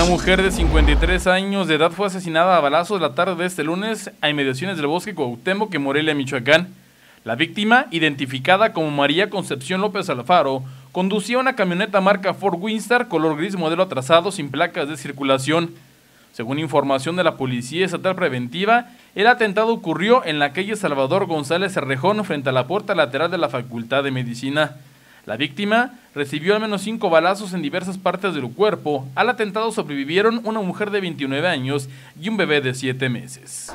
Una mujer de 53 años de edad fue asesinada a balazos la tarde de este lunes a inmediaciones del bosque Cuauhtémoc que Morelia, Michoacán. La víctima, identificada como María Concepción López Alfaro, conducía una camioneta marca Ford Winstar color gris modelo atrasado sin placas de circulación. Según información de la Policía Estatal Preventiva, el atentado ocurrió en la calle Salvador González Cerrejón frente a la puerta lateral de la Facultad de Medicina. La víctima recibió al menos cinco balazos en diversas partes de su cuerpo. Al atentado sobrevivieron una mujer de 29 años y un bebé de 7 meses.